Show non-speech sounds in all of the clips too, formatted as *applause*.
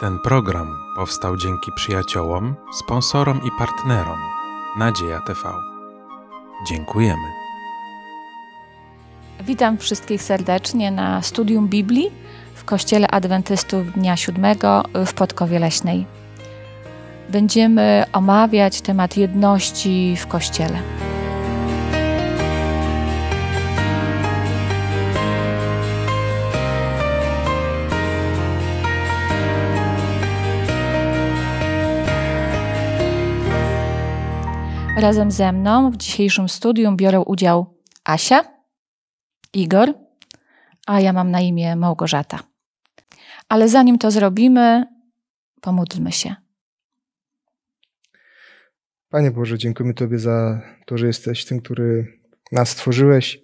Ten program powstał dzięki przyjaciołom, sponsorom i partnerom Nadzieja TV. Dziękujemy. Witam wszystkich serdecznie na studium Biblii w Kościele Adwentystów Dnia Siódmego w Podkowie Leśnej. Będziemy omawiać temat jedności w Kościele. Razem ze mną w dzisiejszym studium biorą udział Asia, Igor, a ja mam na imię Małgorzata. Ale zanim to zrobimy, pomódlmy się. Panie Boże, dziękujemy Tobie za to, że jesteś tym, który nas stworzyłeś,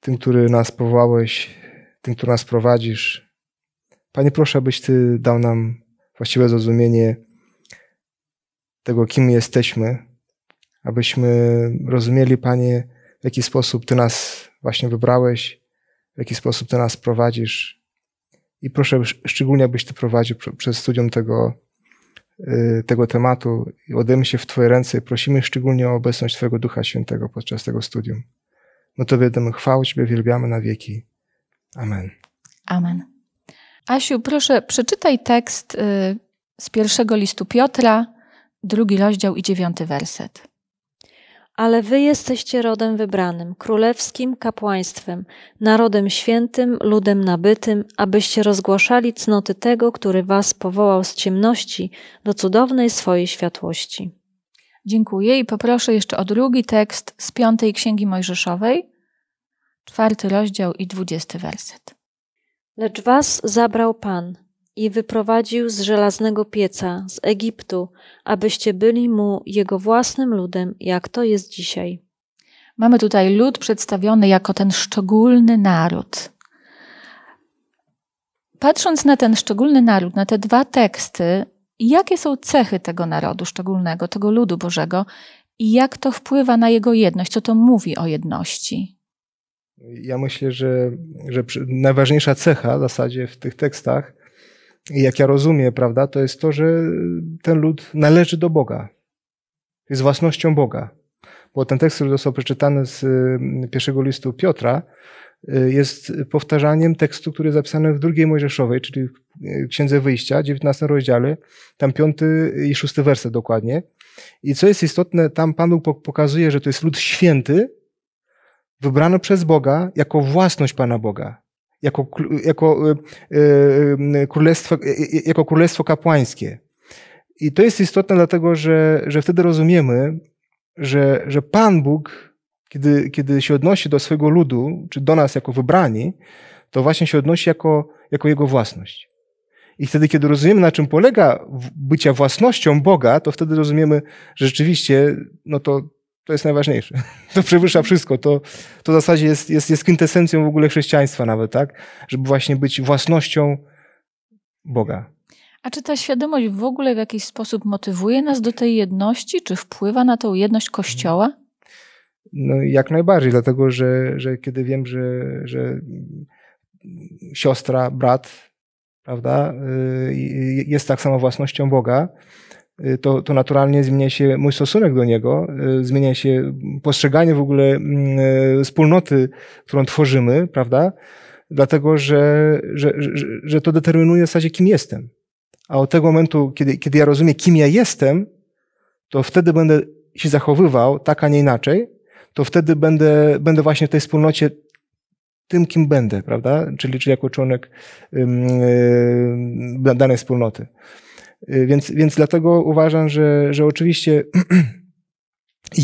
tym, który nas powołałeś, tym, który nas prowadzisz. Panie, proszę, abyś Ty dał nam właściwe zrozumienie tego, kim jesteśmy, abyśmy rozumieli, Panie, w jaki sposób Ty nas właśnie wybrałeś, w jaki sposób Ty nas prowadzisz. I proszę szczególnie, abyś Ty prowadził przez studium tego, y, tego tematu i oddajemy się w Twoje ręce i prosimy szczególnie o obecność Twojego Ducha Świętego podczas tego studium. No to wiadomo, chwałę, Ciebie wielbiamy na wieki. Amen. Amen. Asiu, proszę, przeczytaj tekst y, z pierwszego listu Piotra, drugi rozdział i dziewiąty werset ale wy jesteście rodem wybranym, królewskim kapłaństwem, narodem świętym, ludem nabytym, abyście rozgłaszali cnoty tego, który was powołał z ciemności do cudownej swojej światłości. Dziękuję i poproszę jeszcze o drugi tekst z piątej Księgi Mojżeszowej, czwarty rozdział i dwudziesty werset. Lecz was zabrał Pan – i wyprowadził z żelaznego pieca, z Egiptu, abyście byli mu jego własnym ludem, jak to jest dzisiaj. Mamy tutaj lud przedstawiony jako ten szczególny naród. Patrząc na ten szczególny naród, na te dwa teksty, jakie są cechy tego narodu szczególnego, tego ludu Bożego i jak to wpływa na jego jedność, co to mówi o jedności? Ja myślę, że, że najważniejsza cecha w zasadzie w tych tekstach jak ja rozumiem, prawda, to jest to, że ten lud należy do Boga. Jest własnością Boga. Bo ten tekst, który został przeczytany z y, pierwszego listu Piotra, y, jest powtarzaniem tekstu, który jest zapisany w drugiej Mojżeszowej, czyli w y, Księdze Wyjścia, 19 rozdziale, tam piąty i szósty werset dokładnie. I co jest istotne, tam Pan pokazuje, że to jest lud święty, wybrany przez Boga jako własność Pana Boga jako, jako, y, y, y, królestwo, jako królestwo kapłańskie. I to jest istotne, dlatego że, że wtedy rozumiemy, że, że Pan Bóg, kiedy, kiedy się odnosi do swojego ludu, czy do nas jako wybrani, to właśnie się odnosi jako, jako Jego własność. I wtedy, kiedy rozumiemy, na czym polega bycia własnością Boga, to wtedy rozumiemy, że rzeczywiście, no to to jest najważniejsze. *laughs* To przewyższa wszystko. To, to w zasadzie jest, jest, jest kwintesencją w ogóle chrześcijaństwa nawet, tak? Żeby właśnie być własnością Boga. A czy ta świadomość w ogóle w jakiś sposób motywuje nas do tej jedności? Czy wpływa na tą jedność Kościoła? No, jak najbardziej, dlatego że, że kiedy wiem, że, że siostra, brat, prawda, y, y, jest tak samo własnością Boga, Y, to, to naturalnie zmienia się mój stosunek do niego, y, zmienia się postrzeganie w ogóle mm, y, wspólnoty, którą tworzymy, prawda? Dlatego, że, że, że, że to determinuje w zasadzie, kim jestem. A od tego momentu, kiedy, kiedy ja rozumiem, kim ja jestem, to wtedy będę się zachowywał tak, a nie inaczej, to wtedy będę, będę właśnie w tej wspólnocie tym, kim będę, prawda? Czyli, czyli jako członek yy, danej wspólnoty. Y, więc, więc dlatego uważam, że, że oczywiście *clears throat*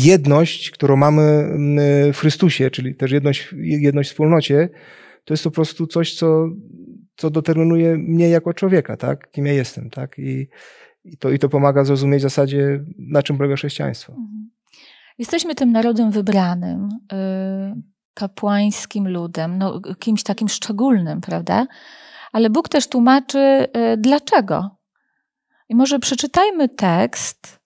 jedność, którą mamy mm, y, w Chrystusie, czyli też jedność, jedność w wspólnocie, to jest po prostu coś, co, co determinuje mnie jako człowieka, tak? kim ja jestem. Tak? I, i, to, I to pomaga zrozumieć w zasadzie, na czym polega chrześcijaństwo. Mhm. Jesteśmy tym narodem wybranym, y, kapłańskim ludem, no, kimś takim szczególnym, prawda? Ale Bóg też tłumaczy, dlaczego i może przeczytajmy tekst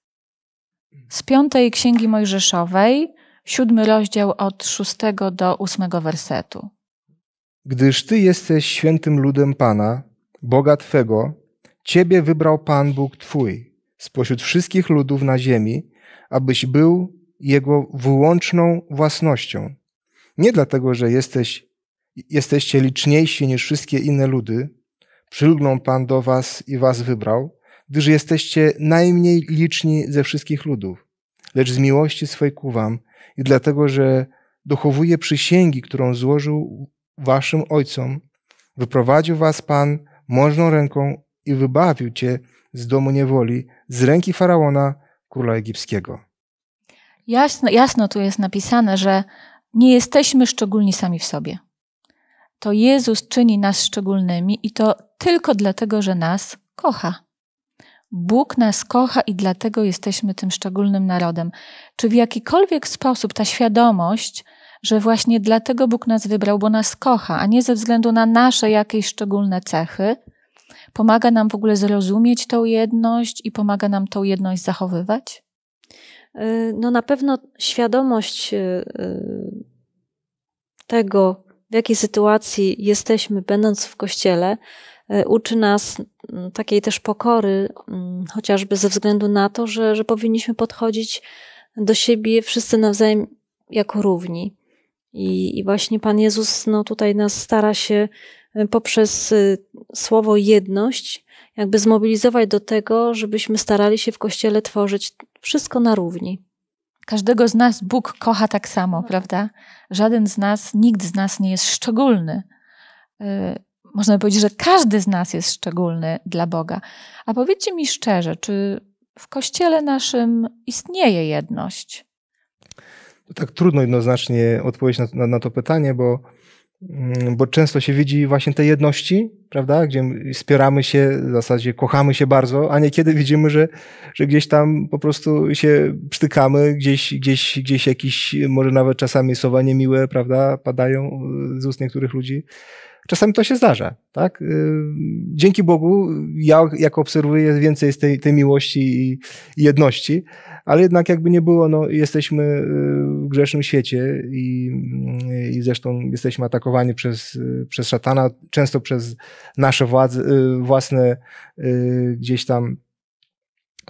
z piątej Księgi Mojżeszowej, siódmy rozdział od szóstego do ósmego wersetu. Gdyż Ty jesteś świętym ludem Pana, Boga Twego, Ciebie wybrał Pan Bóg Twój spośród wszystkich ludów na ziemi, abyś był Jego wyłączną własnością. Nie dlatego, że jesteś, jesteście liczniejsi niż wszystkie inne ludy, przylgnął Pan do Was i Was wybrał, gdyż jesteście najmniej liczni ze wszystkich ludów. Lecz z miłości swej ku wam i dlatego, że dochowuje przysięgi, którą złożył waszym ojcom, wyprowadził was Pan możną ręką i wybawił cię z domu niewoli, z ręki Faraona, króla egipskiego. Jasno, jasno tu jest napisane, że nie jesteśmy szczególni sami w sobie. To Jezus czyni nas szczególnymi i to tylko dlatego, że nas kocha. Bóg nas kocha i dlatego jesteśmy tym szczególnym narodem. Czy w jakikolwiek sposób ta świadomość, że właśnie dlatego Bóg nas wybrał, bo nas kocha, a nie ze względu na nasze jakieś szczególne cechy, pomaga nam w ogóle zrozumieć tą jedność i pomaga nam tą jedność zachowywać? Y, no na pewno świadomość y, y, tego, w jakiej sytuacji jesteśmy, będąc w kościele, E, uczy nas mm, takiej też pokory, mm, chociażby ze względu na to, że, że powinniśmy podchodzić do siebie wszyscy nawzajem jako równi. I, I właśnie Pan Jezus no, tutaj nas stara się e, poprzez e, słowo jedność, jakby zmobilizować do tego, żebyśmy starali się w kościele tworzyć wszystko na równi. Każdego z nas Bóg kocha tak samo, tak. prawda? Żaden z nas, nikt z nas nie jest szczególny można by powiedzieć, że każdy z nas jest szczególny dla Boga. A powiedzcie mi szczerze, czy w kościele naszym istnieje jedność? Tak trudno jednoznacznie odpowiedzieć na, na, na to pytanie, bo, mm, bo często się widzi właśnie te jedności, prawda? Gdzie spieramy się, w zasadzie kochamy się bardzo, a niekiedy widzimy, że, że gdzieś tam po prostu się przytykamy, gdzieś, gdzieś, gdzieś jakieś, może nawet czasami słowa niemiłe, prawda, padają e, z ust niektórych ludzi. Czasami to się zdarza, tak? Y, dzięki Bogu, ja jak obserwuję, więcej tej, tej miłości i jedności, ale jednak jakby nie było, no, jesteśmy y, w grzesznym świecie i, y, i zresztą jesteśmy atakowani przez, przez szatana, często przez nasze władze, własne gdzieś tam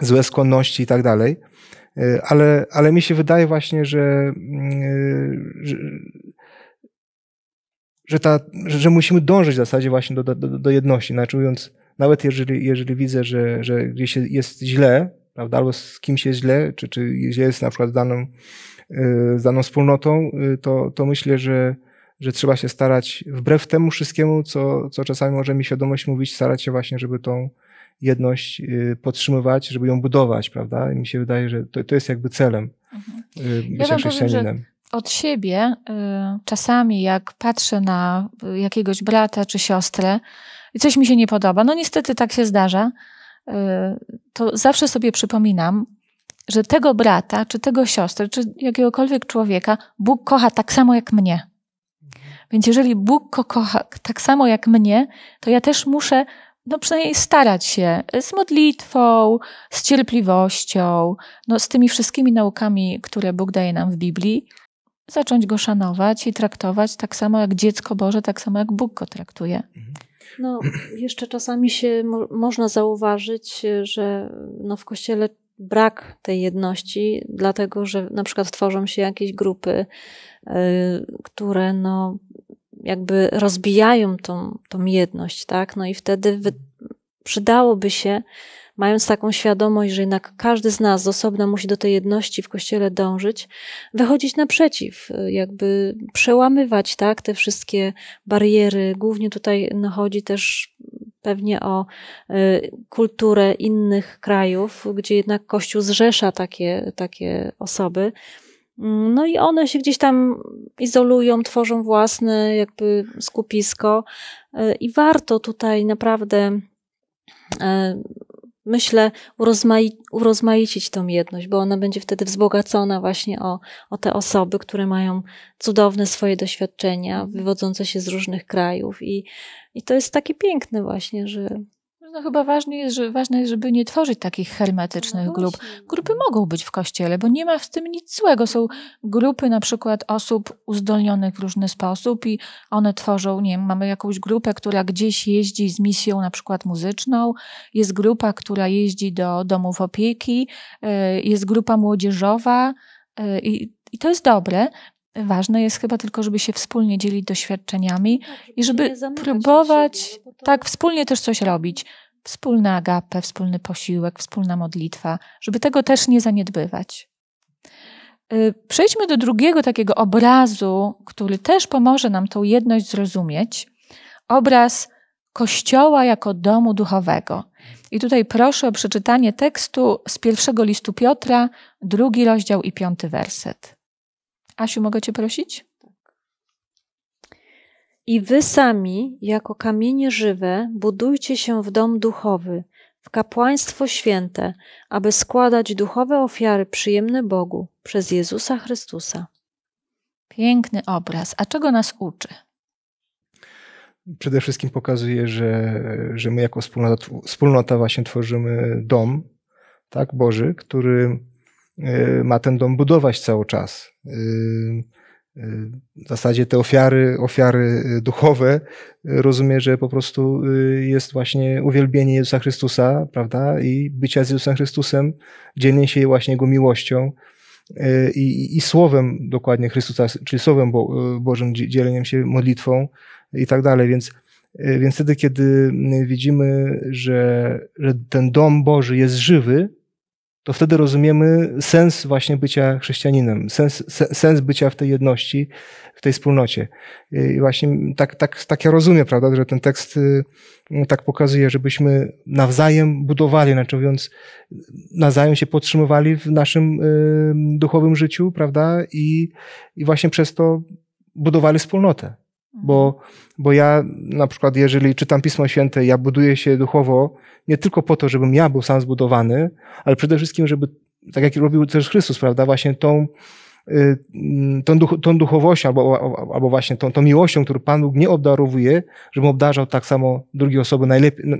złe skłonności i tak dalej ale, ale mi się wydaje właśnie, że, że, ta, że musimy dążyć w zasadzie właśnie do, do, do jedności. Znaczy mówiąc, nawet jeżeli, jeżeli widzę, że, że gdzieś jest źle, prawda, albo z kimś jest źle, czy, czy źle jest na przykład z daną, y, z daną wspólnotą, y, to, to myślę, że, że trzeba się starać wbrew temu wszystkiemu, co, co czasami może mi świadomość mówić, starać się właśnie, żeby tą jedność y, podtrzymywać, żeby ją budować, prawda? I mi się wydaje, że to, to jest jakby celem mhm. bycia ja chrześcijaninem. Powiem, od siebie y, czasami, jak patrzę na y, jakiegoś brata czy siostrę i coś mi się nie podoba, no niestety tak się zdarza, y, to zawsze sobie przypominam, że tego brata, czy tego siostry, czy jakiegokolwiek człowieka Bóg kocha tak samo jak mnie. Więc jeżeli Bóg go kocha tak samo jak mnie, to ja też muszę no przynajmniej starać się z modlitwą, z cierpliwością, no z tymi wszystkimi naukami, które Bóg daje nam w Biblii, zacząć go szanować i traktować tak samo jak dziecko Boże, tak samo jak Bóg go traktuje. Mhm. No, jeszcze czasami się mo- można zauważyć, że no, w kościele brak tej jedności, dlatego że na przykład tworzą się jakieś grupy, yy, które no, jakby rozbijają tą, tą jedność, tak? No i wtedy wy- przydałoby się mając taką świadomość, że jednak każdy z nas z osobna musi do tej jedności w kościele dążyć, wychodzić naprzeciw, jakby przełamywać tak, te wszystkie bariery. Głównie tutaj no, chodzi też pewnie o y, kulturę innych krajów, gdzie jednak Kościół zrzesza takie, takie osoby. Mm, no i one się gdzieś tam izolują, tworzą własne jakby skupisko. Y, I warto tutaj naprawdę y, myślę, urozmai urozmaicić tą jedność, bo ona będzie wtedy wzbogacona właśnie o, o te osoby, które mają cudowne swoje doświadczenia, mhm. wywodzące się z różnych krajów. I, i to jest takie piękne właśnie, że no chyba ważne jest, że, ważne jest, żeby nie tworzyć takich hermetycznych no grup. Grupy mogą być w kościele, bo nie ma w tym nic złego. Są grupy na przykład osób uzdolnionych w różny sposób i one tworzą, nie wiem, mamy jakąś grupę, która gdzieś jeździ z misją na przykład muzyczną, jest grupa, która jeździ do domów opieki, y, jest grupa młodzieżowa y, i, i to jest dobre, Ważne jest chyba tylko, żeby się wspólnie dzielić doświadczeniami tak, i żeby próbować siebie, to... tak wspólnie też coś robić. Wspólna agapę, wspólny posiłek, wspólna modlitwa, żeby tego też nie zaniedbywać. Y, przejdźmy do drugiego takiego obrazu, który też pomoże nam tą jedność zrozumieć. Obraz Kościoła jako domu duchowego. I tutaj proszę o przeczytanie tekstu z pierwszego listu Piotra, drugi rozdział i piąty werset. Asiu, mogę Cię prosić? Tak. I wy sami, jako kamienie żywe, budujcie się w dom duchowy, w kapłaństwo święte, aby składać duchowe ofiary przyjemne Bogu przez Jezusa Chrystusa. Piękny obraz. A czego nas uczy? Przede wszystkim pokazuje, że, że my jako wspólnota, wspólnota właśnie tworzymy dom, tak, Boży, który e, ma ten dom budować cały czas. Yy, yy, w zasadzie te ofiary, ofiary y, duchowe, y, rozumie, że po prostu y, jest właśnie uwielbienie Jezusa Chrystusa, prawda, i bycia z Jezusem Chrystusem, dzielenie się właśnie Jego miłością i, i Słowem dokładnie Chrystusa, czyli Słowem Bo Bożym, dzieleniem się modlitwą i tak dalej, więc więc wtedy, kiedy widzimy, że, że ten dom Boży jest żywy, to wtedy rozumiemy sens właśnie bycia chrześcijaninem, sens, sens bycia w tej jedności, w tej wspólnocie. I właśnie tak, tak, tak ja rozumiem, prawda, że ten tekst y, tak pokazuje, żebyśmy nawzajem budowali, znaczy mówiąc, nawzajem się podtrzymywali w naszym y, duchowym życiu, prawda, i, i właśnie przez to budowali wspólnotę. Bo, mhm. bo ja na przykład, jeżeli czytam Pismo Święte, ja buduję się duchowo nie tylko po to, żebym ja był sam zbudowany, ale przede wszystkim, żeby, tak jak robił też Chrystus, prawda, właśnie tą, y, mm, tą, duch, tą duchowością albo, albo właśnie tą, tą miłością, którą Pan Bóg nie obdarowuje, żeby obdarzał tak samo drugiej osoby, najlepiej, no,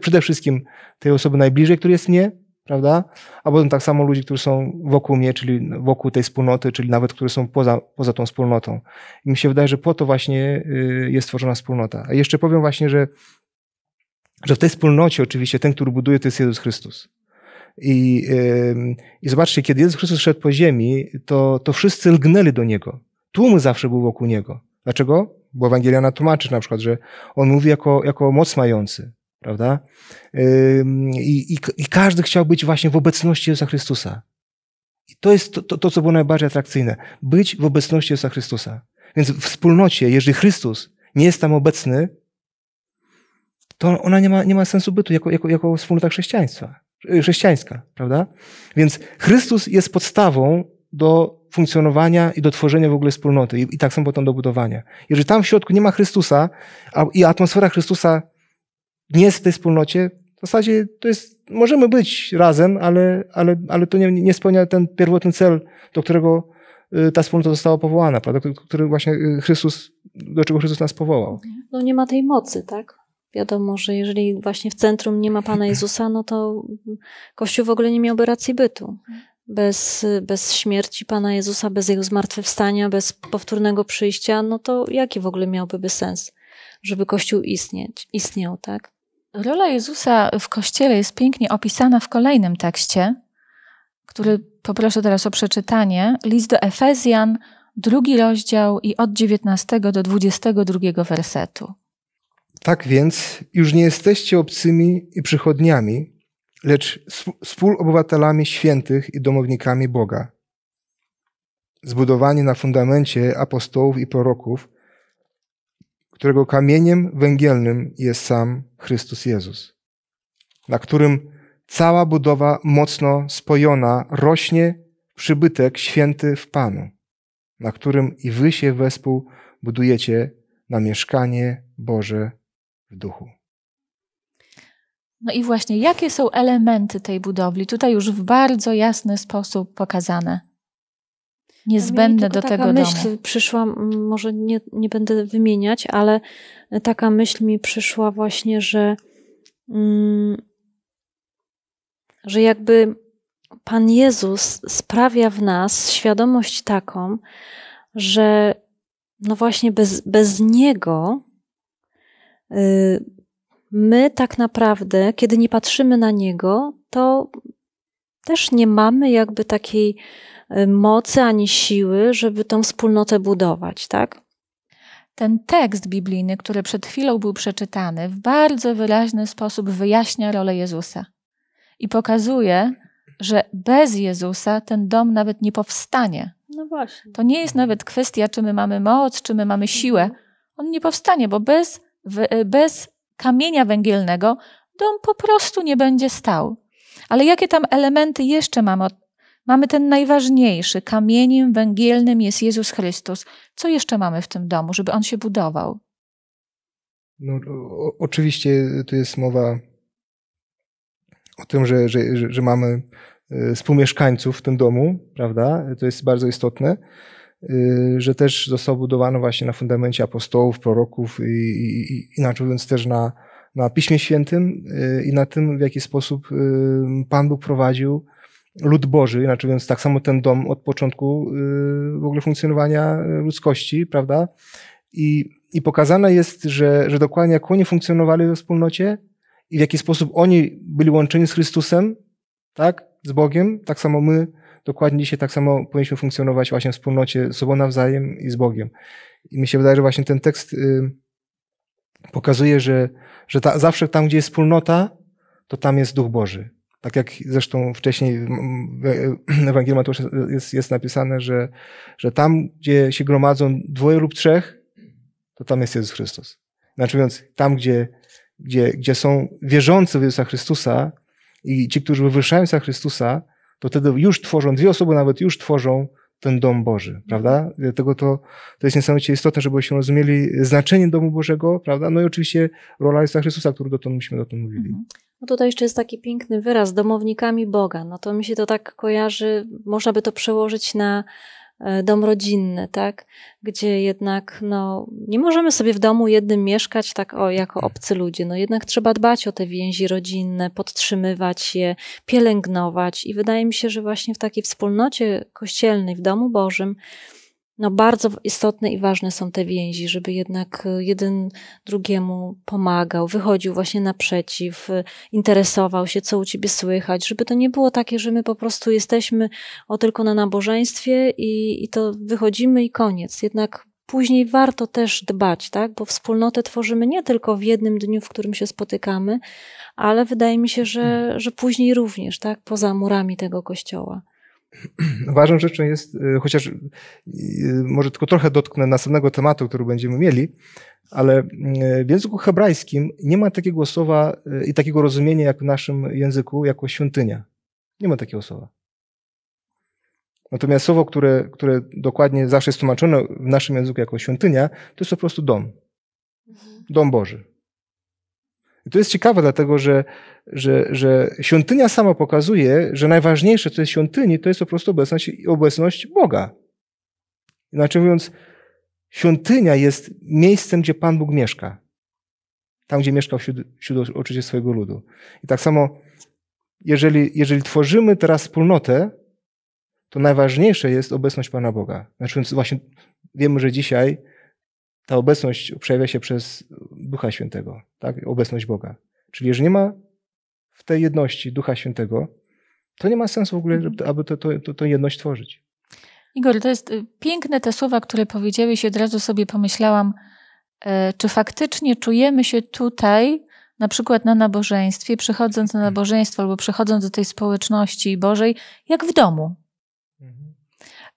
przede wszystkim tej osoby najbliżej, która jest mnie, prawda? A potem tak samo ludzi, którzy są wokół mnie, czyli wokół tej wspólnoty, czyli nawet, którzy są poza, poza tą wspólnotą. I mi się wydaje, że po to właśnie y, jest tworzona wspólnota. A jeszcze powiem właśnie, że, że w tej wspólnocie oczywiście ten, który buduje, to jest Jezus Chrystus. I, I zobaczcie, kiedy Jezus Chrystus szedł po ziemi, to, to wszyscy lgnęli do Niego. Tłum zawsze był wokół Niego. Dlaczego? Bo Ewangeliana tłumaczy na przykład, że On mówi jako, jako moc mający prawda? I, i, I, każdy chciał być właśnie w obecności Jezusa Chrystusa. I to jest to, to, to, co było najbardziej atrakcyjne. Być w obecności Jezusa Chrystusa. Więc w wspólnocie, jeżeli Chrystus nie jest tam obecny, to ona nie ma, nie ma sensu bytu jako, jako, jako wspólnota chrześcijaństwa, y, chrześcijańska, prawda? Więc Chrystus jest podstawą do funkcjonowania i do tworzenia w ogóle wspólnoty. I, i tak samo potem do budowania. Jeżeli tam w środku nie ma Chrystusa, a, i atmosfera Chrystusa nie jest w tej wspólnocie, w zasadzie to jest, możemy być razem, ale, ale, ale to nie, nie spełnia ten pierwotny cel, do którego y, ta wspólnota została powołana, prawda? Który właśnie y, Chrystus, do czego Chrystus nas powołał. No nie ma tej mocy, tak? Wiadomo, że jeżeli właśnie w centrum nie ma Pana Jezusa, no to Kościół w ogóle nie miałby racji bytu. Bez, bez śmierci Pana Jezusa, bez Jego zmartwychwstania, bez powtórnego przyjścia, no to jaki w ogóle miałby sens? żeby Kościół istnieć, istniał, tak? Rola Jezusa w Kościele jest pięknie opisana w kolejnym tekście, który poproszę teraz o przeczytanie. List do Efezjan, drugi rozdział i od 19 do 22 wersetu. Tak więc już nie jesteście obcymi i przychodniami, lecz współobywatelami świętych i domownikami Boga. Zbudowani na fundamencie apostołów i proroków – którego kamieniem węgielnym jest sam Chrystus Jezus, na którym cała budowa mocno spojona rośnie przybytek święty w Panu, na którym i wy się wespół budujecie na mieszkanie Boże w duchu. No i właśnie, jakie są elementy tej budowli? Tutaj już w bardzo jasny sposób pokazane. No niezbędne do tego domu. myśl przyszła, może nie, nie będę wymieniać, ale taka myśl mi przyszła właśnie, że, mm, że jakby Pan Jezus sprawia w nas świadomość taką, że no właśnie bez, bez Niego y, my tak naprawdę, kiedy nie patrzymy na Niego, to też nie mamy jakby takiej Y, mocy ani siły, żeby tą wspólnotę budować, tak? Ten tekst biblijny, który przed chwilą był przeczytany, w bardzo wyraźny sposób wyjaśnia rolę Jezusa i pokazuje, że bez Jezusa ten dom nawet nie powstanie. No właśnie. To nie jest nawet kwestia, czy my mamy moc, czy my mamy siłę. Mhm. On nie powstanie, bo bez, y, bez kamienia węgielnego dom po prostu nie będzie stał. Ale jakie tam elementy jeszcze mamy Mamy ten najważniejszy, kamieniem węgielnym jest Jezus Chrystus. Co jeszcze mamy w tym domu, żeby on się budował? No, o, oczywiście tu jest mowa o tym, że, że, że, że mamy e, współmieszkańców w tym domu, prawda? To jest bardzo istotne, e, że też został budowany właśnie na fundamencie apostołów, proroków i, i inaczej mówiąc też na, na Piśmie Świętym e, i na tym, w jaki sposób Pan Bóg prowadził lud Boży, inaczej mówiąc, tak samo ten dom od początku y, w ogóle funkcjonowania y, ludzkości, prawda? I, i pokazane jest, że, że dokładnie jak oni funkcjonowali we wspólnocie i w jaki sposób oni byli łączeni z Chrystusem, tak? Z Bogiem, tak samo my dokładnie dzisiaj tak samo powinniśmy funkcjonować właśnie w wspólnocie z sobą nawzajem i z Bogiem. I mi się wydaje, że właśnie ten tekst y, pokazuje, że, że ta, zawsze tam, gdzie jest wspólnota, to tam jest Duch Boży. Tak jak zresztą wcześniej w Ewangelii Mateusza jest, jest napisane, że, że tam, gdzie się gromadzą dwoje lub trzech, to tam jest Jezus Chrystus. Znaczy mówiąc, tam, gdzie, gdzie, gdzie są wierzący w Jezusa Chrystusa i ci, którzy wywyższają Jezusa Chrystusa, to wtedy już tworzą, dwie osoby nawet już tworzą ten dom Boży, prawda? Dlatego to, to jest niesamowicie istotne, żebyśmy rozumieli znaczenie domu Bożego, prawda? No i oczywiście rola Jezusa Chrystusa, który dotąd myśmy dotąd mówili. Mhm. No tutaj jeszcze jest taki piękny wyraz, domownikami Boga. No to mi się to tak kojarzy, można by to przełożyć na e, dom rodzinny, tak? Gdzie jednak no, nie możemy sobie w domu jednym mieszkać tak o, jako obcy ludzie. No jednak trzeba dbać o te więzi rodzinne, podtrzymywać je, pielęgnować i wydaje mi się, że właśnie w takiej wspólnocie kościelnej, w domu Bożym, no bardzo istotne i ważne są te więzi, żeby jednak e, jeden drugiemu pomagał, wychodził właśnie naprzeciw, e, interesował się, co u ciebie słychać, żeby to nie było takie, że my po prostu jesteśmy o tylko na nabożeństwie i, i to wychodzimy i koniec. Jednak później warto też dbać, tak? Bo wspólnotę tworzymy nie tylko w jednym dniu, w którym się spotykamy, ale wydaje mi się, że, mm. że później również, tak? Poza murami tego kościoła. *clears throat* ważną rzeczą jest, y, chociaż y, może tylko trochę dotknę następnego tematu, który będziemy mieli, ale y, w języku hebrajskim nie ma takiego słowa i takiego rozumienia jak w naszym języku, jako świątynia. Nie ma takiego słowa. Natomiast słowo, które, które dokładnie zawsze jest tłumaczone w naszym języku jako świątynia, to jest po prostu dom. Mhm. Dom Boży. I to jest ciekawe, dlatego że, że, że świątynia sama pokazuje, że najważniejsze, co jest świątyni, to jest po prostu obecność, obecność Boga. Inaczej mówiąc, świątynia jest miejscem, gdzie Pan Bóg mieszka. Tam, gdzie mieszkał wśród, wśród oczywiście swojego ludu. I tak samo, jeżeli, jeżeli tworzymy teraz wspólnotę, to najważniejsze jest obecność Pana Boga. Znaczy, właśnie wiemy, że dzisiaj ta obecność przejawia się przez Ducha Świętego, tak? obecność Boga. Czyli jeżeli nie ma w tej jedności Ducha Świętego, to nie ma sensu w ogóle, aby tę to, to, to jedność tworzyć. Igor, to jest y, piękne te słowa, które powiedziałeś i od razu sobie pomyślałam, y, czy faktycznie czujemy się tutaj, na przykład na nabożeństwie, przychodząc na nabożeństwo albo przychodząc do tej społeczności Bożej, jak w domu. Mhm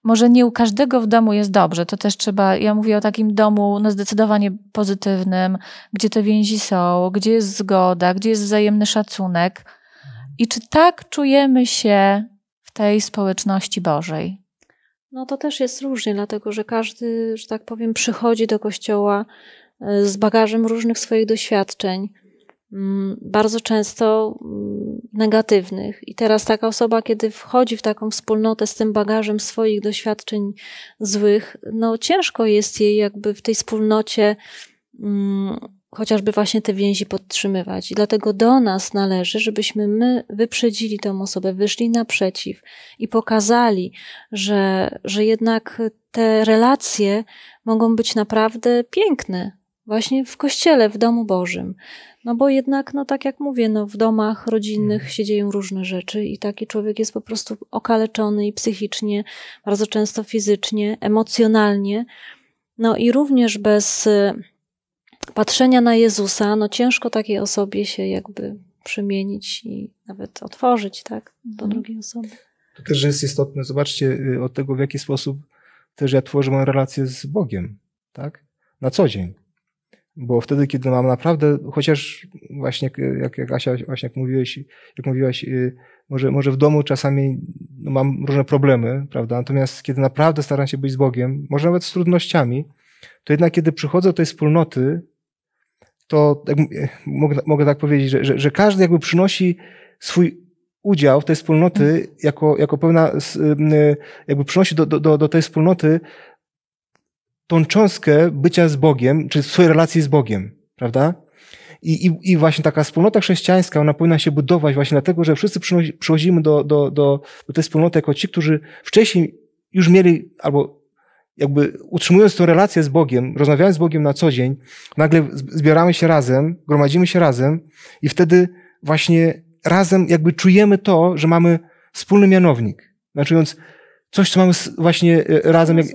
może nie u każdego w domu jest dobrze, to też trzeba, ja mówię o takim domu no zdecydowanie pozytywnym, gdzie te więzi są, gdzie jest zgoda, gdzie jest wzajemny szacunek. I czy tak czujemy się w tej społeczności Bożej? No to też jest różnie, dlatego że każdy, że tak powiem, przychodzi do kościoła e, z bagażem różnych swoich doświadczeń. Mm, bardzo często mm, negatywnych. I teraz taka osoba, kiedy wchodzi w taką wspólnotę z tym bagażem swoich doświadczeń złych, no ciężko jest jej jakby w tej wspólnocie um, chociażby właśnie te więzi podtrzymywać. I dlatego do nas należy, żebyśmy my wyprzedzili tą osobę, wyszli naprzeciw i pokazali, że, że jednak te relacje mogą być naprawdę piękne, Właśnie w kościele, w domu Bożym. No bo jednak, no tak jak mówię, no w domach rodzinnych mm. się dzieją różne rzeczy i taki człowiek jest po prostu okaleczony i psychicznie, bardzo często fizycznie, emocjonalnie. No i również bez y, patrzenia na Jezusa, no ciężko takiej osobie się jakby przemienić i nawet otworzyć, tak, do mhm. drugiej osoby. To też jest istotne, zobaczcie, y, od tego w jaki sposób też ja tworzę moją relację z Bogiem, tak, na co dzień. Bo wtedy, kiedy mam naprawdę, chociaż właśnie e, jak, jak Asia, właśnie jak mówiłeś, jak mówiłaś, e, może, może w domu czasami no, mam różne problemy, prawda? Natomiast kiedy naprawdę staram się być z Bogiem, może nawet z trudnościami, to jednak kiedy przychodzę do tej wspólnoty, to jak, e, mogę, mogę tak powiedzieć, że, że, że każdy jakby przynosi swój udział w tej wspólnoty mhm. jako, jako pewna, jakby przynosi do, do, do tej wspólnoty tą cząstkę bycia z Bogiem, czy swojej relacji z Bogiem, prawda? I, i, I właśnie taka wspólnota chrześcijańska, ona powinna się budować właśnie dlatego, że wszyscy przychodzimy do, do, do, do tej wspólnoty jako ci, którzy wcześniej już mieli, albo jakby utrzymując tą relację z Bogiem, rozmawiając z Bogiem na co dzień, nagle zbieramy się razem, gromadzimy się razem i wtedy właśnie razem jakby czujemy to, że mamy wspólny mianownik. Znaczy, coś, co mamy właśnie e, razem, jak,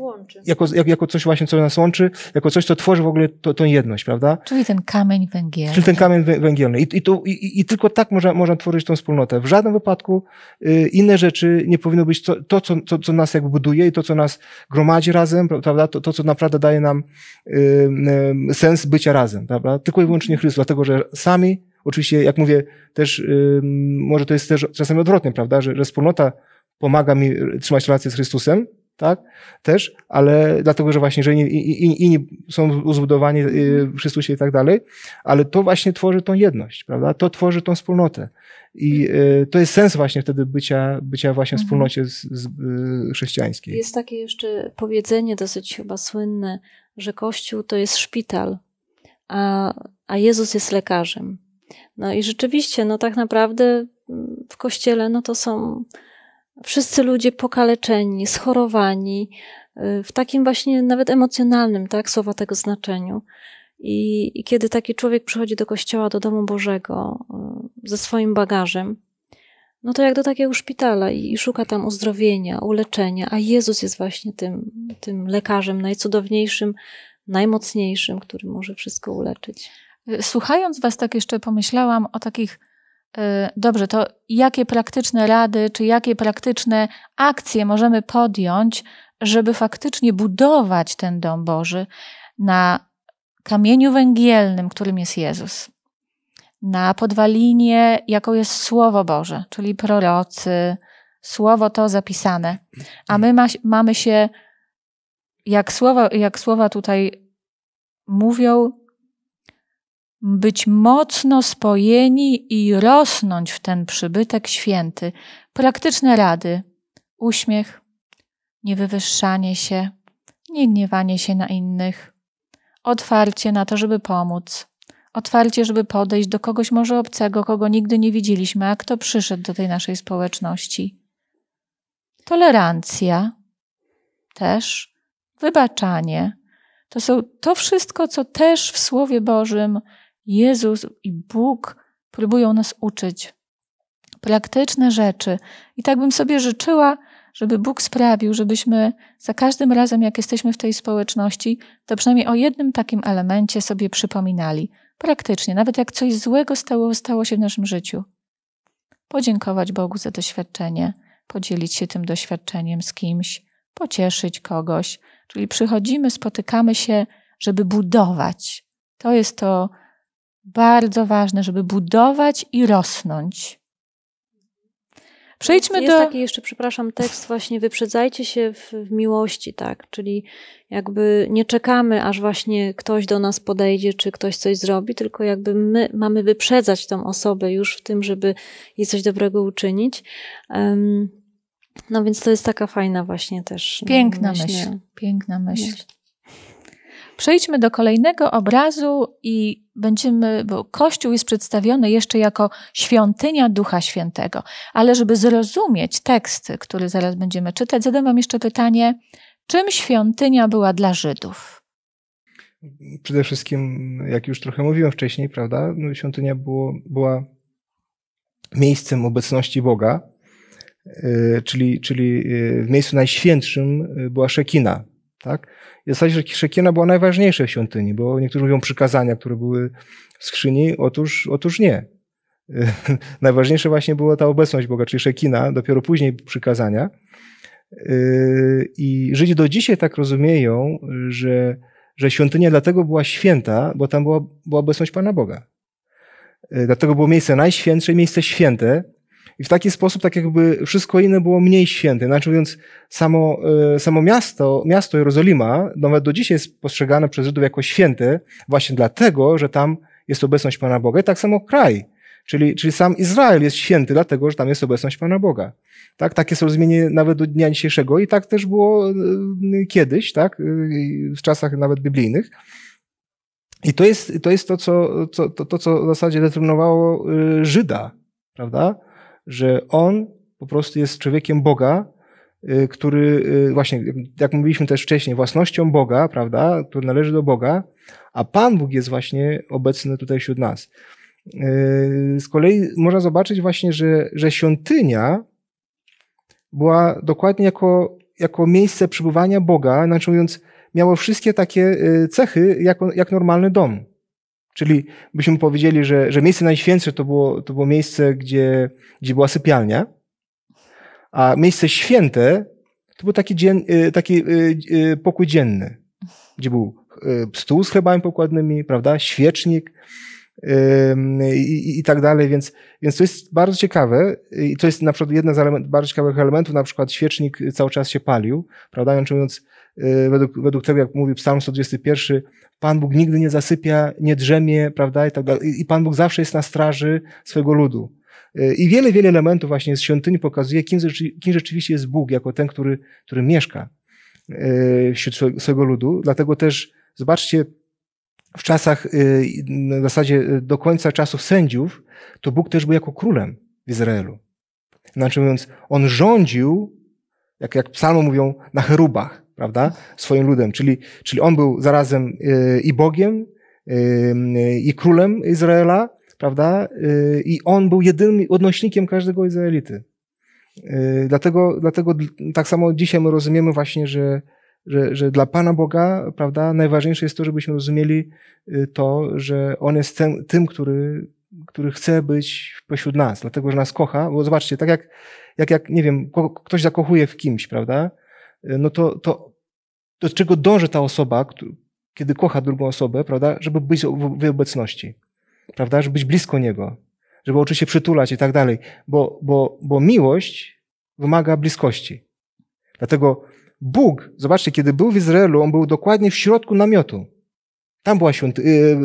jako, jak, jako coś właśnie, co nas łączy, jako coś, co tworzy w ogóle tę tą jedność, prawda? Czyli ten kamień węgielny. Czyli ten kamień węgielny. I, i, tu, i, i tylko tak można, można tworzyć tą wspólnotę. W żadnym wypadku y, inne rzeczy nie powinno być to, to co, co, co nas jakby buduje i to, co nas gromadzi razem, prawda? To, to co naprawdę daje nam y, y, sens bycia razem, prawda? Tylko i wyłącznie Chrystus, dlatego że sami Oczywiście, jak mówię, też y, może to jest też czasem odwrotnie, prawda, że, że wspólnota pomaga mi trzymać relację z Chrystusem, tak? Też, ale dlatego, że właśnie, że inni, inni, inni są uzbudowani y, w Chrystusie i tak dalej, ale to właśnie tworzy tą jedność, prawda? To tworzy tą wspólnotę. I y, to jest sens właśnie wtedy bycia, bycia właśnie w mhm. wspólnocie z, z, y, chrześcijańskiej. Jest takie jeszcze powiedzenie dosyć chyba słynne, że Kościół to jest szpital, a, a Jezus jest lekarzem. No i rzeczywiście, no tak naprawdę w Kościele, no to są wszyscy ludzie pokaleczeni, schorowani, y, w takim właśnie nawet emocjonalnym, tak, słowa tego znaczeniu. I, I, kiedy taki człowiek przychodzi do kościoła, do domu Bożego y, ze swoim bagażem, no to jak do takiego szpitala i, i szuka tam uzdrowienia, uleczenia, a Jezus jest właśnie tym, tym lekarzem najcudowniejszym, najmocniejszym, który może wszystko uleczyć. Y, słuchając Was, tak jeszcze pomyślałam o takich Y, dobrze, to jakie praktyczne rady, czy jakie praktyczne akcje możemy podjąć, żeby faktycznie budować ten dom Boży na kamieniu węgielnym, którym jest Jezus, na podwalinie, jaką jest Słowo Boże, czyli prorocy, Słowo to zapisane, a my ma, mamy się, jak słowa, jak słowa tutaj mówią, być mocno spojeni i rosnąć w ten przybytek święty. Praktyczne rady: uśmiech, niewywyższanie się, nie gniewanie się na innych, otwarcie na to, żeby pomóc, otwarcie, żeby podejść do kogoś może obcego, kogo nigdy nie widzieliśmy, a kto przyszedł do tej naszej społeczności. Tolerancja też, wybaczanie. To są to wszystko, co też w Słowie Bożym Jezus i Bóg próbują nas uczyć. Praktyczne rzeczy. I tak bym sobie życzyła, żeby Bóg sprawił, żebyśmy za każdym razem, jak jesteśmy w tej społeczności, to przynajmniej o jednym takim elemencie sobie przypominali. Praktycznie, nawet jak coś złego stało, stało się w naszym życiu. Podziękować Bogu za doświadczenie, podzielić się tym doświadczeniem z kimś, pocieszyć kogoś. Czyli przychodzimy, spotykamy się, żeby budować. To jest to, bardzo ważne, żeby budować i rosnąć. Przejdźmy jest do. Jest taki jeszcze, przepraszam, tekst właśnie wyprzedzajcie się w, w, miłości, tak? Czyli jakby nie czekamy, aż właśnie ktoś do nas podejdzie, czy ktoś coś zrobi, tylko jakby my mamy wyprzedzać tą osobę już w tym, żeby jej coś dobrego uczynić. Um, no więc to jest taka fajna właśnie też. Mm, piękna myśl. myśl. Piękna myśl. myśl. Przejdźmy do kolejnego obrazu i będziemy, bo Kościół jest przedstawiony jeszcze jako świątynia Ducha Świętego. Ale żeby zrozumieć tekst, który zaraz będziemy czytać, zadam Wam jeszcze pytanie, czym świątynia była dla Żydów? Przede wszystkim, jak już trochę mówiłem wcześniej, prawda, no, świątynia było, była miejscem obecności Boga, y, czyli, czyli y, w miejscu najświętszym y, była szekina, tak? w zasadzie, tak, że Szekina była najważniejsza w świątyni, bo niektórzy mówią przykazania, które były w skrzyni. Otóż, otóż nie. *laughs* Najważniejsze właśnie była ta obecność Boga, czyli szekina, dopiero później przykazania. Yy, I Żydzi do dzisiaj tak rozumieją, że, że świątynia dlatego była święta, bo tam była, była obecność Pana Boga. Yy, dlatego było miejsce najświętsze, miejsce święte, i w taki sposób, tak jakby wszystko inne było mniej święte. Znaczy mówiąc, samo, e, samo miasto, miasto Jerozolima, nawet do dzisiaj jest postrzegane przez Żydów jako święte, właśnie dlatego, że tam jest obecność Pana Boga. I tak samo kraj. Czyli, czyli sam Izrael jest święty, dlatego że tam jest obecność Pana Boga. Tak, takie są rozumienie nawet do dnia dzisiejszego i tak też było e, kiedyś, tak, e, w czasach nawet biblijnych. I to jest to, jest to, co, to, to, co w zasadzie determinowało Żyda, prawda? że on po prostu jest człowiekiem Boga, y, który y, właśnie, jak mówiliśmy też wcześniej, własnością Boga, prawda, który należy do Boga, a Pan Bóg jest właśnie obecny tutaj wśród nas. Y, z kolei można zobaczyć właśnie, że, że świątynia była dokładnie jako, jako miejsce przebywania Boga, znaczy mówiąc, miało wszystkie takie cechy jak, jak normalny dom. Czyli byśmy powiedzieli, że, że miejsce najświętsze to było, to było miejsce, gdzie, gdzie była sypialnia, a miejsce święte to był taki, dzien, y, taki y, y, pokój dzienny, gdzie był stół z chlebami pokładnymi, prawda, świecznik i, i, i tak dalej, więc, więc to jest bardzo ciekawe i to jest na przykład jedna z element, bardzo ciekawych elementów, na przykład świecznik cały czas się palił, prawda, mówiąc, Y, według, według tego, jak mówi Psalm 121, Pan Bóg nigdy nie zasypia, nie drzemie, prawda, i tak dalej. I Pan Bóg zawsze jest na straży swojego ludu. Y, I wiele, wiele elementów właśnie z świątyni pokazuje, kim, kim rzeczywiście jest Bóg, jako ten, który, który mieszka y, wśród swojego ludu. Dlatego też, zobaczcie, w czasach, w zasadzie do końca czasów sędziów, to Bóg też był jako królem w Izraelu. Znaczy mówiąc, on rządził, jak, jak psalmo mówią, na cherubach prawda? Swoim ludem. Czyli, czyli on był zarazem y, i Bogiem, y, i królem Izraela, prawda? Y, I on był jedynym odnośnikiem każdego Izraelity. Dlatego, dlatego tak samo dzisiaj my rozumiemy właśnie, że, że, że dla Pana Boga, prawda, najważniejsze jest to, żebyśmy rozumieli to, że On jest tym, tym który, który chce być pośród nas, dlatego że nas kocha. Bo zobaczcie, tak jak, jak, jak nie wiem, ktoś zakochuje w kimś, prawda? Y, no to, to do czego dąży ta osoba, kiedy kocha drugą osobę, prawda, żeby być w obecności, prawda, żeby być blisko niego, żeby oczywiście przytulać i tak dalej, bo, bo, bo miłość wymaga bliskości. Dlatego Bóg, zobaczcie, kiedy był w Izraelu, on był dokładnie w środku namiotu. Tam była, świąty, y, y,